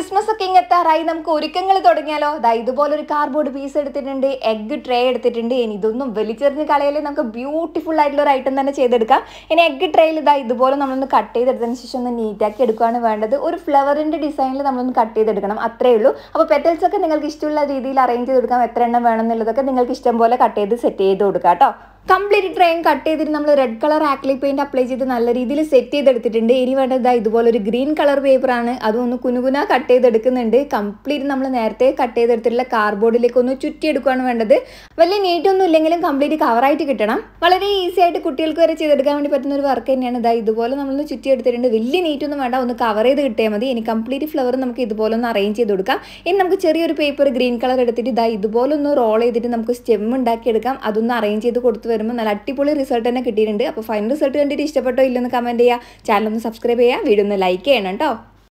Christmas ഒക്കെ ഇങ്ങനെ എത്താറായി നമുക്ക് ഒരുക്കങ്ങൾ തുടങ്ങിയാലോ ദാ ഒരു കാർഡ്ബോർഡ് പീസ് എടുത്തിട്ടുണ്ട് എഗ്ഗ് ട്രേ എടുത്തിട്ടുണ്ട് ഇനി ഇതൊന്നും വലിച്ചെറിഞ്ഞ് കളയിൽ നമുക്ക് ബ്യൂട്ടിഫുൾ ആയിട്ടുള്ള ഒരു ഐറ്റം തന്നെ ചെയ്തെടുക്കാം ഇനി എഗ്ഗ് ട്രേയിൽ ഇതാ ഇതുപോലെ നമ്മളൊന്ന് കട്ട് ചെയ്തെടുത്തതിന് ശേഷം ഒന്ന് നീറ്റാക്കി എടുക്കുകയാണ് വേണ്ടത് ഒരു ഫ്ലവറിൻ്റെ ഡിസൈനിൽ നമ്മളൊന്ന് കട്ട് ചെയ്തെടുക്കണം അത്രേ ഉള്ളൂ അപ്പോൾ പെറ്റൽസ് ഒക്കെ നിങ്ങൾക്ക് ഇഷ്ടമുള്ള രീതിയിൽ അറേഞ്ച് കൊടുക്കാം എത്ര എണ്ണം വേണം എന്നുള്ളതൊക്കെ നിങ്ങൾക്ക് ഇഷ്ടം പോലെ കട്ട് ചെയ്ത് സെറ്റ് ചെയ്ത് കൊടുക്കാം കേട്ടോ കംപ്ലീറ്റ് ട്രെയിൻ കട്ട് ചെയ്തിട്ട് നമ്മൾ റെഡ് കളർ ആക്ലി പെയിന്റ് അപ്ലൈ ചെയ്ത് നല്ല രീതിയിൽ സെറ്റ് ചെയ്തെടുത്തിട്ടുണ്ട് ഇനി വേണ്ടത് ഇതുപോലെ ഒരു ഗ്രീൻ കളർ പേപ്പറാണ് അതൊന്ന് കുനുകുന കട്ട് ചെയ്തെടുക്കുന്നുണ്ട് കംപ്ലീറ്റ് നമ്മൾ നേരത്തെ കട്ട് ചെയ്തെടുത്തിട്ടുള്ള കാർബോർഡിലേക്ക് ഒന്ന് ചുറ്റിയെടുക്കുകയാണ് വേണ്ടത് വലിയ നീറ്റൊന്നും ഇല്ലെങ്കിലും കംപ്ലീറ്റ് കവറായിട്ട് കിട്ടണം വളരെ ഈസി ആയിട്ട് കുട്ടികൾക്ക് വരെ ചെയ്തെടുക്കാൻ വേണ്ടി പറ്റുന്ന ഒരു വർക്ക് തന്നെയാണ് ഇതാ ഇതുപോലെ നമ്മളൊന്ന് ചുറ്റിയെടുത്തിട്ടുണ്ട് വലിയ നീറ്റൊന്നും വേണ്ട ഒന്ന് കവർ ചെയ്ത് കിട്ടിയാൽ മതി ഇനി കംപ്ലീറ്റ് ഫ്ലവർ നമുക്ക് ഇതുപോലെ ഒന്ന് അറേഞ്ച് ചെയ്ത് കൊടുക്കാം ഇനി നമുക്ക് ചെറിയൊരു പേപ്പർ ഗ്രീൻ കളർ എടുത്തിട്ട് ഇതാ ഇതുപോലെ ഒന്ന് റോൾ ചെയ്തിട്ട് നമുക്ക് സ്റ്റെം ഉണ്ടാക്കിയെടുക്കാം അതൊന്ന് അറേഞ്ച് ചെയ്ത് കൊടുത്തു വരുമ്പോൾ നല്ല അടിപൊളി റിസൾട്ട് തന്നെ കിട്ടിയിട്ടുണ്ട് അപ്പോൾ ഫൈനൽ റിസൾട്ട് കണ്ടിട്ട് ഇഷ്ടപ്പെട്ടോ ഇല്ലെന്ന് കമൻറ്റ് ചെയ്യുക ചാനൽ ഒന്ന് സബ്സ്ക്രൈബ് ചെയ്യുക വീഡിയോ ഒന്ന് ലൈക്ക് ചെയ്യണം കേട്ടോ